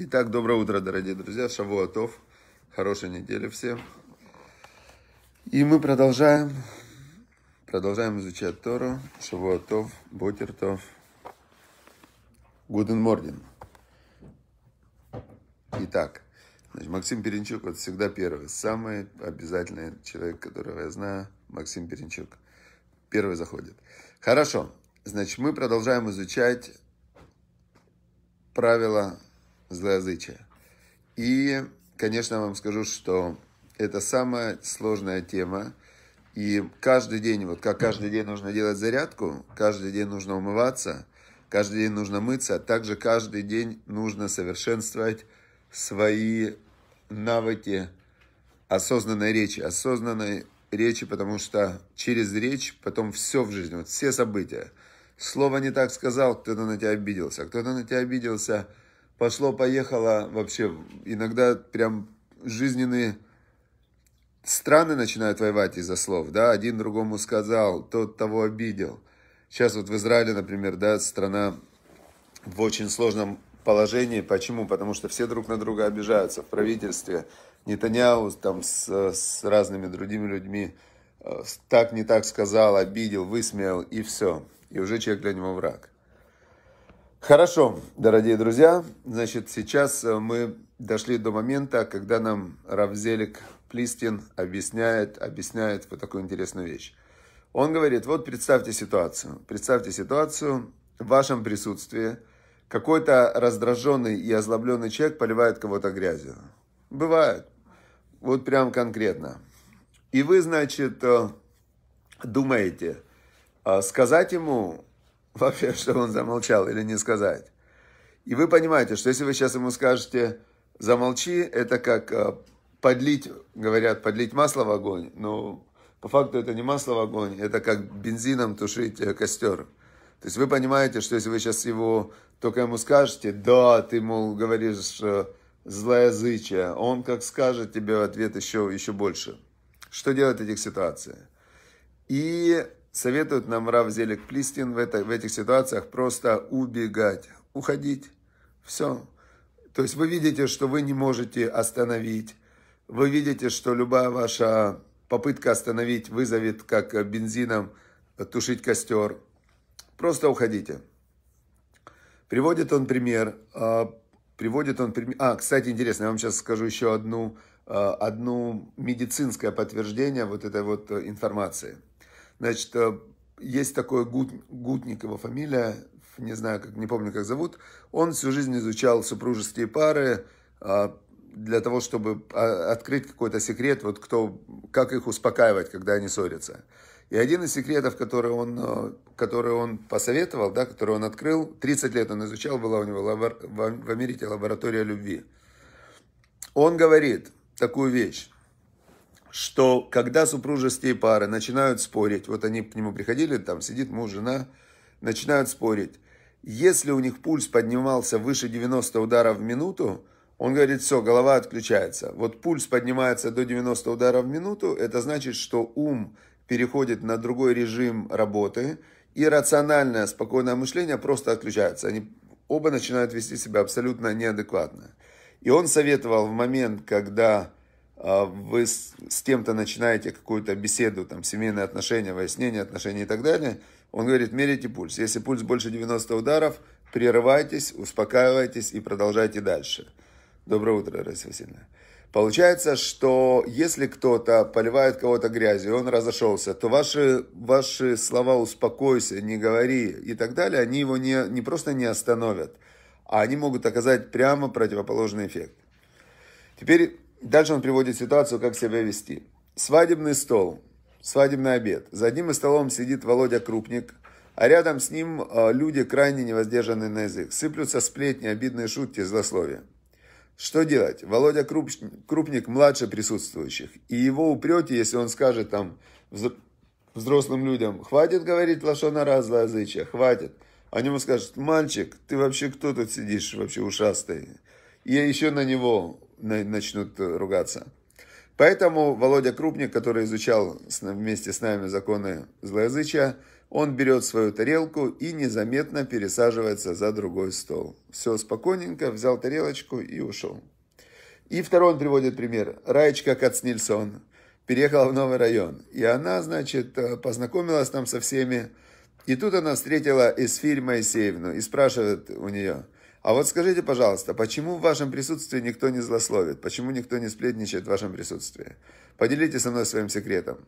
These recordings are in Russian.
Итак, доброе утро, дорогие друзья. Шавуатов. Хорошей недели всем. И мы продолжаем. Продолжаем изучать Тору. Шавуатов, Бутертов, Гуден Морген. Итак, значит, Максим Перенчук, вот всегда первый, самый обязательный человек, которого я знаю, Максим Перенчук. Первый заходит. Хорошо, значит, мы продолжаем изучать правила злоязычие. И, конечно, вам скажу, что это самая сложная тема. И каждый день, вот как каждый день нужно делать зарядку, каждый день нужно умываться, каждый день нужно мыться, а также каждый день нужно совершенствовать свои навыки осознанной речи, осознанной речи, потому что через речь потом все в жизни, вот все события. Слово не так сказал, кто-то на тебя обиделся, а кто-то на тебя обиделся – пошло-поехало вообще. Иногда прям жизненные страны начинают воевать из-за слов, да, один другому сказал, тот того обидел. Сейчас вот в Израиле, например, да, страна в очень сложном положении. Почему? Потому что все друг на друга обижаются в правительстве. Нетаньяу там с, с разными другими людьми э, так не так сказал, обидел, высмеял и все. И уже человек для него враг. Хорошо, дорогие друзья. Значит, сейчас э, мы дошли до момента, когда нам Равзелик Плистин объясняет, объясняет вот такую интересную вещь. Он говорит, вот представьте ситуацию. Представьте ситуацию в вашем присутствии. Какой-то раздраженный и озлобленный человек поливает кого-то грязью. Бывает. Вот прям конкретно. И вы, значит, э, думаете, а сказать ему вообще, чтобы он замолчал или не сказать. И вы понимаете, что если вы сейчас ему скажете «замолчи», это как э, подлить, говорят, подлить масло в огонь. Но ну, по факту это не масло в огонь, это как бензином тушить э, костер. То есть вы понимаете, что если вы сейчас его только ему скажете, да, ты, мол, говоришь э, злоязычие, он как скажет тебе ответ еще, еще больше. Что делать в этих ситуациях? И Советует нам Рав Зелик Плистин в, это, в этих ситуациях просто убегать, уходить. Все. То есть вы видите, что вы не можете остановить. Вы видите, что любая ваша попытка остановить вызовет, как бензином, тушить костер. Просто уходите. Приводит он пример. А, приводит он пример. А, кстати, интересно, я вам сейчас скажу еще одну, а, одну медицинское подтверждение вот этой вот э, информации – Значит, э, есть такой Гут, Гутникова фамилия, не знаю, как, не помню, как зовут. Он всю жизнь изучал супружеские пары а, для того, чтобы а, открыть какой-то секрет, вот кто, как их успокаивать, когда они ссорятся. И один из секретов, который он, э, который он посоветовал, да, который он открыл, 30 лет он изучал, была у него лабор, в Америке лаборатория любви. Он говорит такую вещь что когда супружеские пары начинают спорить, вот они к нему приходили, там сидит муж, жена, начинают спорить. Если у них пульс поднимался выше 90 ударов в минуту, он говорит, все, голова отключается. Вот пульс поднимается до 90 ударов в минуту, это значит, что ум переходит на другой режим работы, и рациональное, спокойное мышление просто отключается. Они оба начинают вести себя абсолютно неадекватно. И он советовал в момент, когда а, вы с, с кем-то начинаете какую-то беседу, там, семейные отношения, выяснение отношений и так далее, он говорит, меряйте пульс. Если пульс больше 90 ударов, прерывайтесь, успокаивайтесь и продолжайте дальше. Доброе утро, Раиса Васильевна. Получается, что если кто-то поливает кого-то грязью, он разошелся, то ваши, ваши слова «успокойся», «не говори» и так далее, они его не, не просто не остановят, а они могут оказать прямо противоположный эффект. Теперь Дальше он приводит ситуацию, как себя вести. Свадебный стол, свадебный обед. За одним из столом сидит Володя Крупник, а рядом с ним э, люди, крайне невоздержанные на язык. Сыплются сплетни, обидные шутки, злословия. Что делать? Володя Круп... Крупник младше присутствующих, и его упрете, если он скажет там взрослым людям, хватит говорить лошона раз злоязычия, хватит. Они ему скажут, мальчик, ты вообще кто тут сидишь, вообще ушастый? И еще на него начнут ругаться. Поэтому Володя Крупник, который изучал вместе с нами законы злоязычия, он берет свою тарелку и незаметно пересаживается за другой стол. Все спокойненько, взял тарелочку и ушел. И второй он приводит пример. Раечка Кацнильсон переехала в новый район. И она, значит, э, познакомилась там со всеми. И тут она встретила Эсфирь Моисеевну и спрашивает у нее – а вот скажите, пожалуйста, почему в вашем присутствии никто не злословит? Почему никто не сплетничает в вашем присутствии? Поделитесь со мной своим секретом.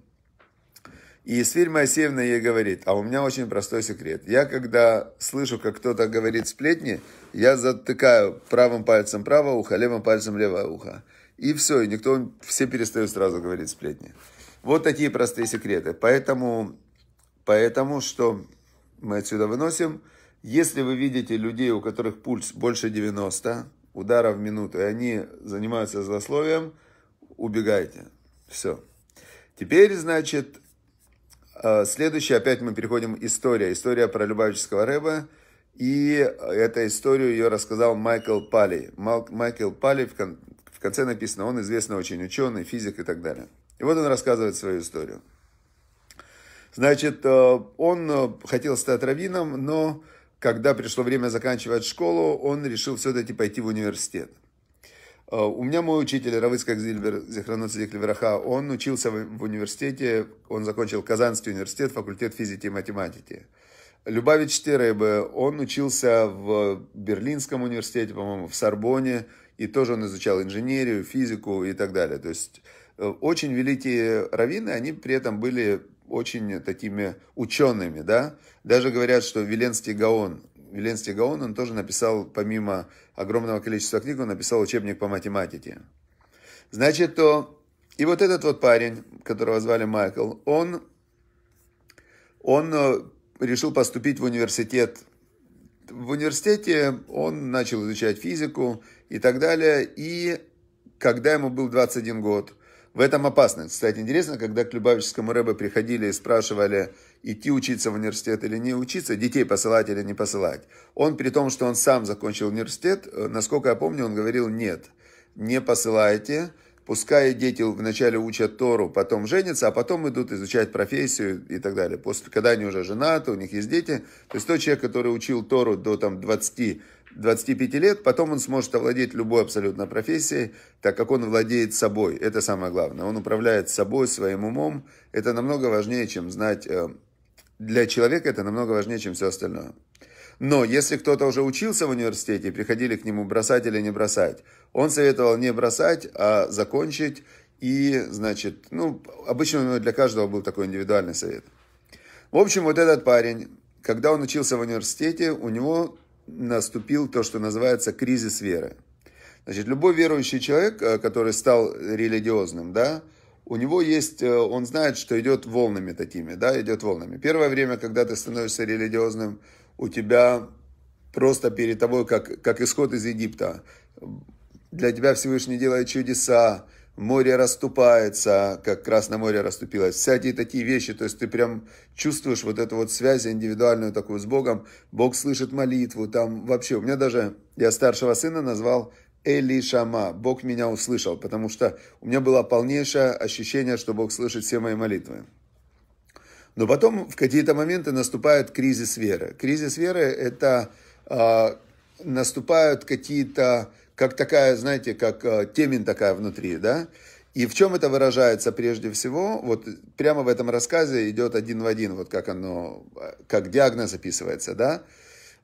И Сфирь Моисеевна ей говорит, а у меня очень простой секрет. Я, когда слышу, как кто-то говорит сплетни, я затыкаю правым пальцем правое ухо, левым пальцем левое ухо. И все, и никто, все перестают сразу говорить сплетни. Вот такие простые секреты. Поэтому, поэтому что мы отсюда выносим – если вы видите людей, у которых пульс больше 90 ударов в минуту, и они занимаются злословием, убегайте. Все. Теперь, значит, э, следующее, опять мы переходим история. История про Любавического Рэба. И эту историю ее рассказал Майкл Палли. Майкл Палли в, кон в конце написано, он известный очень ученый, физик и так далее. И вот он рассказывает свою историю. Значит, э, он э, хотел стать раввином, но когда пришло время заканчивать школу, он решил все-таки пойти в университет. Э, у меня мой учитель Равыцкак Зильбер, Зихранут Левраха, он учился в университете, он закончил Казанский университет, факультет физики и математики. Любавич Теребе, он учился в Берлинском университете, по-моему, в Сорбоне, и тоже он изучал инженерию, физику и так далее. То есть э, очень великие раввины, они при этом были очень такими учеными, да. Даже говорят, что Веленский Гаон, Веленский Гаон, он тоже написал, помимо огромного количества книг, он написал учебник по математике. Значит, то... И вот этот вот парень, которого звали Майкл, он, он э, решил поступить в университет. В университете он начал изучать физику и так далее. И когда ему был 21 год, в этом опасность. Кстати, интересно, когда к Любавическому Рэбе приходили и спрашивали, идти учиться в университет или не учиться, детей посылать или не посылать. Он, при том, что он сам закончил университет, э, насколько я помню, он говорил «нет, не посылайте, пускай дети вначале учат Тору, потом женятся, а потом идут изучать профессию и так далее. После, когда они уже женаты, у них есть дети. То есть тот человек, который учил Тору до там, 20 25 лет, потом он сможет овладеть любой абсолютно профессией, так как он владеет собой. Это самое главное. Он управляет собой, своим умом. Это намного важнее, чем знать... Э, для человека это намного важнее, чем все остальное. Но если кто-то уже учился в университете приходили к нему бросать или не бросать, он советовал не бросать, а закончить. И, значит, ну, обычно для каждого был такой индивидуальный совет. В общем, вот этот парень, когда он учился в университете, у него наступил то, что называется кризис веры. Значит, любой верующий человек, э, который стал религиозным, да, у него есть, э, он знает, что идет волнами такими, да, идет волнами. Первое время, когда ты становишься религиозным, у тебя просто перед тобой, как, как исход из Египта, для тебя Всевышний делает чудеса, море расступается, как Красное море расступилось. Всякие такие вещи, то есть ты прям чувствуешь вот эту вот связь индивидуальную такую с Богом. Бог слышит молитву, там вообще. У меня даже, я старшего сына назвал Эли Шама, Бог меня услышал, потому что у меня было полнейшее ощущение, что Бог слышит все мои молитвы. Но потом в какие-то моменты наступает кризис веры. Кризис веры – это э, наступают какие-то как такая, знаете, как э, темень такая внутри, да? И в чем это выражается прежде всего? Вот прямо в этом рассказе идет один в один, вот как оно, э, как диагноз описывается, да?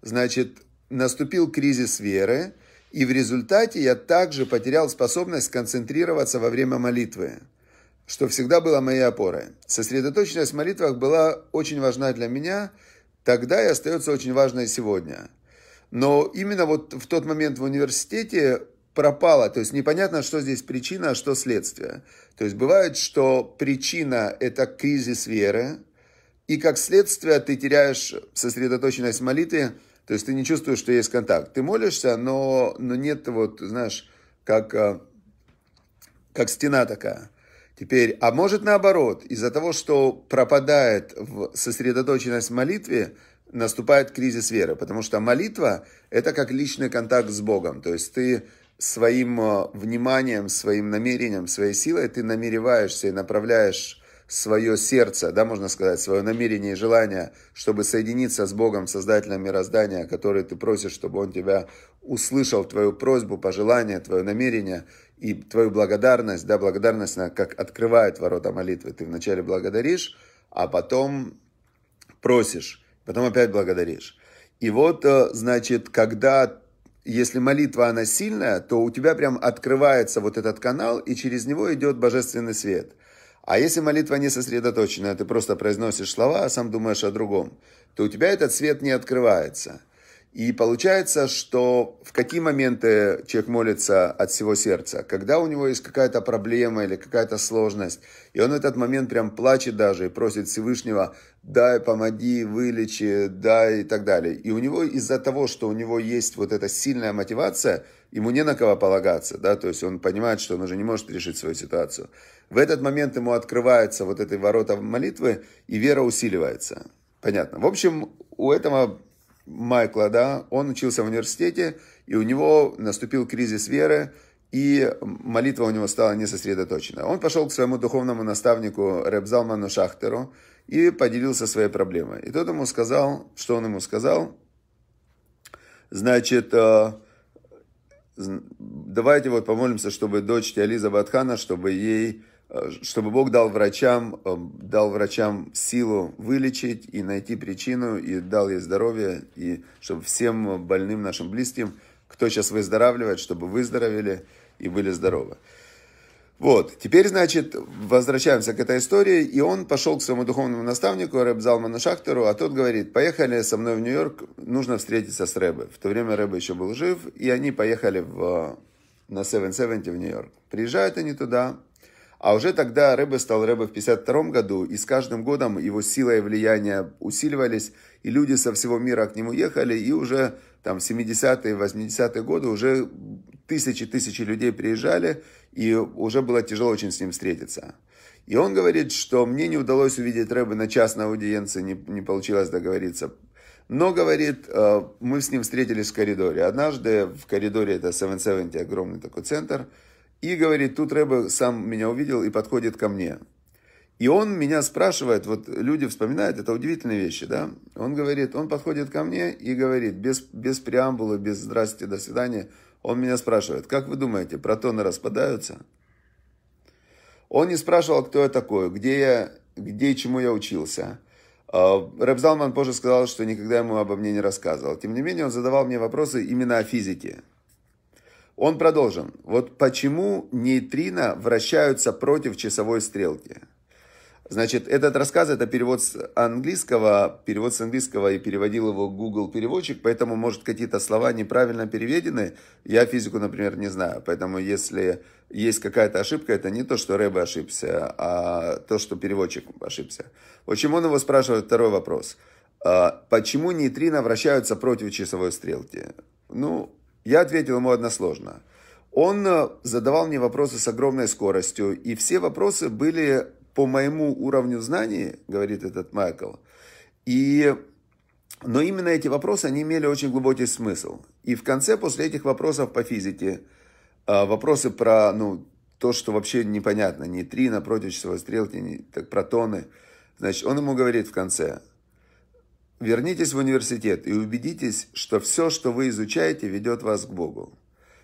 Значит, наступил кризис веры, и в результате я также потерял способность концентрироваться во время молитвы, что всегда было моей опорой. Сосредоточенность в молитвах была очень важна для меня, тогда и остается очень важной сегодня – но именно вот в тот момент в университете пропало. То есть непонятно, что здесь причина, а что следствие. То есть бывает, что причина – это кризис веры, и как следствие ты теряешь сосредоточенность молитвы, то есть ты не чувствуешь, что есть контакт. Ты молишься, но, но нет вот, знаешь, как, э, как стена такая. Теперь, а может наоборот, из-за того, что пропадает в сосредоточенность в молитве, наступает кризис веры, потому что молитва – это как личный контакт с Богом, то есть ты своим э, вниманием, своим намерением, своей силой ты намереваешься и направляешь свое сердце, да, можно сказать, свое намерение и желание, чтобы соединиться с Богом, Создателем мироздания, который ты просишь, чтобы Он тебя услышал, твою просьбу, пожелание, твое намерение и твою благодарность, да, благодарность, она как открывает ворота молитвы. Ты вначале благодаришь, а потом просишь потом опять благодаришь. И вот, э, значит, когда, если молитва, она сильная, то у тебя прям открывается вот этот канал, и через него идет божественный свет. А если молитва не сосредоточенная, ты просто произносишь слова, а сам думаешь о другом, то у тебя этот свет не открывается – и получается, что в какие моменты человек молится от всего сердца? Когда у него есть какая-то проблема или какая-то сложность, и он в этот момент прям плачет даже и просит Всевышнего, дай, помоги, вылечи, дай и так далее. И у него из-за того, что у него есть вот эта сильная мотивация, ему не на кого полагаться, да, то есть он понимает, что он уже не может решить свою ситуацию. В этот момент ему открывается вот эти ворота молитвы, и вера усиливается. Понятно. В общем, у этого Майкла, да, он учился в университете, и у него наступил кризис веры, и молитва у него стала не несосредоточена. Он пошел к своему духовному наставнику Ребзалману Шахтеру и поделился своей проблемой. И тот ему сказал, что он ему сказал, значит, э, давайте вот помолимся, чтобы дочь Тиализа Батхана, чтобы ей Э, чтобы Бог дал врачам, э, дал врачам силу вылечить и найти причину, и дал ей здоровье, и чтобы всем больным нашим близким, кто сейчас выздоравливает, чтобы выздоровели и были здоровы. Вот, теперь, значит, возвращаемся к этой истории, и он пошел к своему духовному наставнику, Рэб Залману Шахтеру, а тот говорит, поехали со мной в Нью-Йорк, нужно встретиться с Рэбе. В то время Рэбе еще был жив, и они поехали в, на 770 в Нью-Йорк. Приезжают они туда, а уже тогда Рэбе стал Рэбе в 52 году, и с каждым годом его сила и влияние усиливались, и люди со всего мира к нему ехали, и уже там 70-е, 80-е годы уже тысячи-тысячи людей приезжали, и уже было тяжело очень с ним встретиться. И он говорит, что мне не удалось увидеть Рэбе на частной аудиенции, не, не получилось договориться. Но, говорит, э, мы с ним встретились в коридоре. Однажды в коридоре, это 770, огромный такой центр, и, говорит, тут Рэбе сам меня увидел и подходит ко мне. И он меня спрашивает, вот люди вспоминают, это удивительные вещи, да? Он говорит, он подходит ко мне и говорит, без, без преамбулы, без «здрасте, до свидания», он меня спрашивает, как вы думаете, протоны распадаются? Он не спрашивал, кто я такой, где я, где и чему я учился. А, Рэб Залман позже сказал, что никогда ему обо мне не рассказывал. Тем не менее, он задавал мне вопросы именно о физике. Он продолжен. Вот почему нейтрино вращаются против часовой стрелки. Значит, этот рассказ, это перевод с английского, перевод с английского и переводил его Google переводчик, поэтому, может, какие-то слова неправильно переведены. Я физику, например, не знаю, поэтому если есть какая-то ошибка, это не то, что Рэбе ошибся, а то, что переводчик ошибся. В общем, он его спрашивает второй вопрос. «А почему нейтрино вращаются против часовой стрелки? Ну, я ответил ему односложно. Он э, задавал мне вопросы с огромной скоростью, и все вопросы были по моему уровню знаний, говорит этот Майкл. И но именно эти вопросы, они имели очень глубокий смысл. И в конце, после этих вопросов по физике, э, вопросы про ну, то, что вообще непонятно, нейтрино, против часовой стрелки, не, так, протоны, значит, он ему говорит в конце, Вернитесь в университет и убедитесь, что все, что вы изучаете, ведет вас к Богу.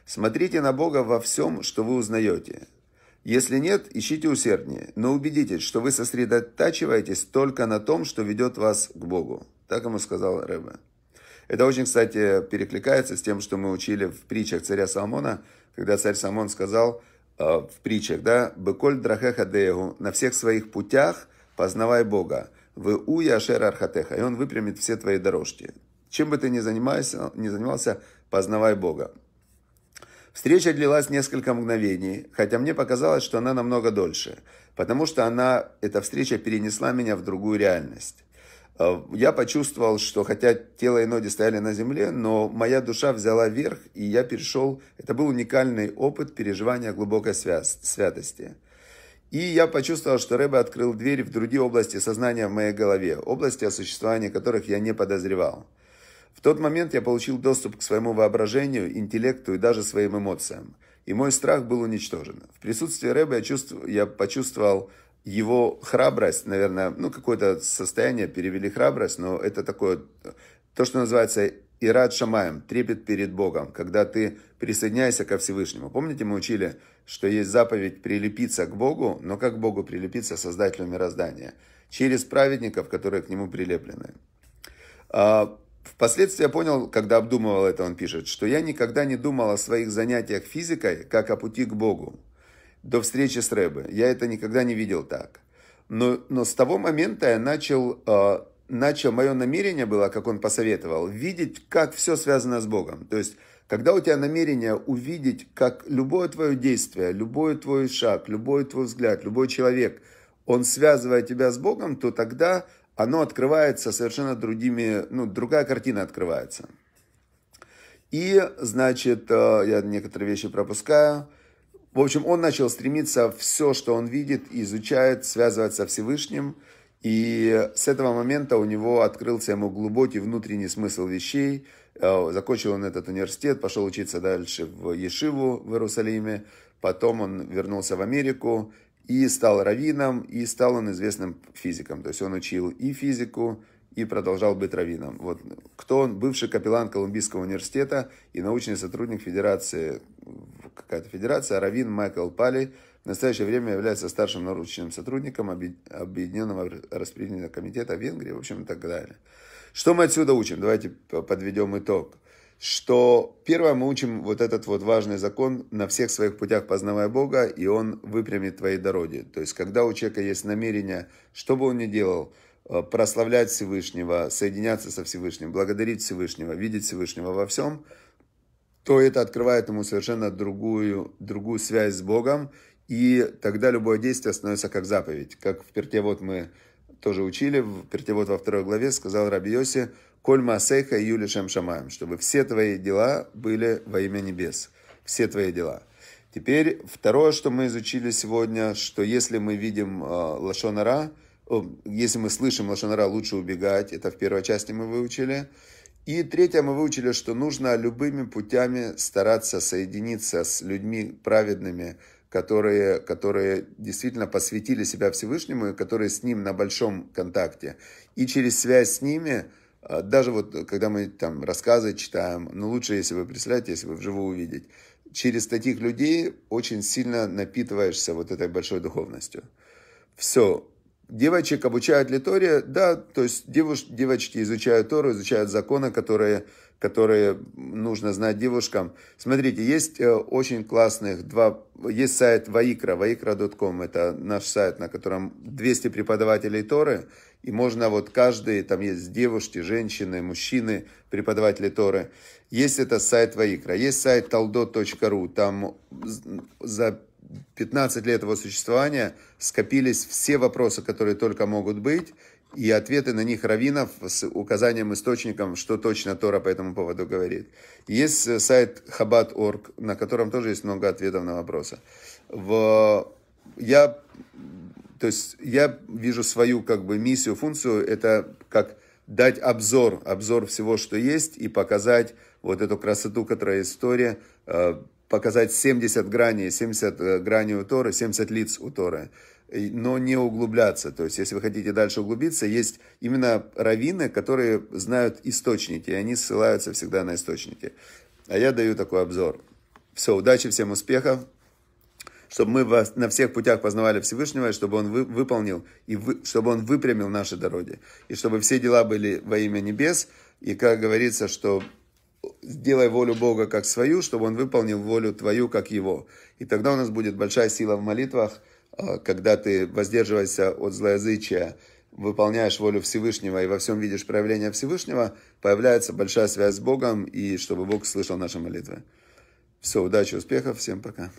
Смотрите на Бога во всем, что вы узнаете. Если нет, ищите усерднее, но убедитесь, что вы сосредотачиваетесь только на том, что ведет вас к Богу. Так ему сказал Рэбе. Это очень, кстати, перекликается с тем, что мы учили в притчах царя Соломона, когда царь Соломон сказал э, в притчах, да, Быколь драхеха деягу» – «На всех своих путях познавай Бога» в уя шер архатеха, и он выпрямит все твои дорожки. Чем бы ты ни занимался, ни занимался, познавай Бога. Встреча длилась несколько мгновений, хотя мне показалось, что она намного дольше, потому что она, эта встреча перенесла меня в другую реальность. Э, я почувствовал, что хотя тело и ноги стояли на земле, но моя душа взяла верх, и я перешел... Это был уникальный опыт переживания глубокой святости. И я почувствовал, что Рэбе открыл дверь в другие области сознания в моей голове, области, о существовании которых я не подозревал. В тот момент я получил доступ к своему воображению, интеллекту и даже своим эмоциям. И мой страх был уничтожен. В присутствии Рэба я, чувств... я почувствовал его храбрость, наверное, ну какое-то состояние перевели храбрость, но это такое, то, что называется и рад шамаем, трепет перед Богом, когда ты присоединяешься ко Всевышнему. Помните, мы учили, что есть заповедь прилепиться к Богу, но как Богу прилепиться Создателю мироздания? Через праведников, которые к Нему прилеплены. А, впоследствии я понял, когда обдумывал это, он пишет, что я никогда не думал о своих занятиях физикой, как о пути к Богу. До встречи с Рэбе. Я это никогда не видел так. Но, но с того момента я начал а, на чем мое намерение было, как он посоветовал, видеть, как все связано с Богом. То есть, когда у тебя намерение увидеть, как любое твое действие, любой твой шаг, любой твой взгляд, любой человек, он связывает тебя с Богом, то тогда оно открывается совершенно другими, ну, другая картина открывается. И, значит, э, я некоторые вещи пропускаю. В общем, он начал стремиться все, что он видит, изучает, связывать со Всевышним – и с этого момента у него открылся ему глубокий внутренний смысл вещей. Э, закончил он этот университет, пошел учиться дальше в Ешиву в Иерусалиме. Потом он вернулся в Америку и стал раввином, и стал он известным физиком. То есть он учил и физику, и продолжал быть раввином. Вот. Кто он? Бывший капеллан Колумбийского университета и научный сотрудник федерации, какая-то федерация, раввин Майкл Пали, в настоящее время является старшим научным сотрудником Объединенного распределительного комитета Венгрии, в общем, и так далее. Что мы отсюда учим? Давайте подведем итог. Что первое, мы учим вот этот вот важный закон «На всех своих путях познавая Бога, и Он выпрямит твои дороги». То есть, когда у человека есть намерение, что бы он ни делал – Э, прославлять Всевышнего, соединяться со Всевышним, благодарить Всевышнего, видеть Всевышнего во всем, то это открывает ему совершенно другую, другую связь с Богом, и тогда любое действие становится как заповедь. Как в Перкевод мы тоже учили, в Перкевод во второй главе сказал Раби Йоси, «Коль масейха и юлишем шамаем», чтобы все твои дела были во имя небес. Все твои дела. Теперь второе, что мы изучили сегодня, что если мы видим э, лашонара, если мы слышим лошанара, лучше убегать. Это в первой части мы выучили. И третье, мы выучили, что нужно любыми путями стараться соединиться с людьми праведными, которые, которые действительно посвятили себя Всевышнему и которые с ним на большом контакте. И через связь с ними, а, даже вот э, когда мы там рассказы читаем, ну лучше, если вы представляете, если вы вживую увидеть, через таких людей очень сильно напитываешься вот этой большой духовностью. Все, Девочек обучают ли Торе? Да, то есть девуш, девочки изучают Тору, изучают законы, которые, которые нужно знать девушкам. Смотрите, есть э, очень классных два... Есть сайт Ваикра, vaikra.com. Это наш сайт, на котором 200 преподавателей Торы. И можно вот каждый, там есть девушки, женщины, мужчины, преподаватели Торы. Есть это сайт Ваикра. Есть сайт taldo.ru. Там за 15 лет его существования скопились все вопросы, которые только могут быть, и ответы на них раввинов с указанием источником, что точно Тора по этому поводу говорит. Есть э, сайт Chabad.org, на котором тоже есть много ответов на вопросы. В... Я, то есть, я вижу свою как бы миссию, функцию, это как дать обзор, обзор всего, что есть, и показать вот эту красоту, которая история, показать 70 граней, 70 э, граней у Торы, 70 лиц у Торы, но не углубляться. То есть, если вы хотите дальше углубиться, есть именно раввины, которые знают источники, и они ссылаются всегда на источники. А я даю такой обзор. Все, удачи, всем успехов, чтобы мы вас на всех путях познавали Всевышнего, и чтобы Он вы, выполнил, и вы, чтобы Он выпрямил наши дороги, и чтобы все дела были во имя небес, и, как говорится, что сделай волю Бога как свою, чтобы Он выполнил волю твою как Его. И тогда у нас будет большая сила в молитвах, а, когда ты воздерживаешься от злоязычия, выполняешь волю Всевышнего и во всем видишь проявление Всевышнего, появляется большая связь с Богом, и чтобы Бог слышал наши молитвы. Все, удачи, успехов, всем пока.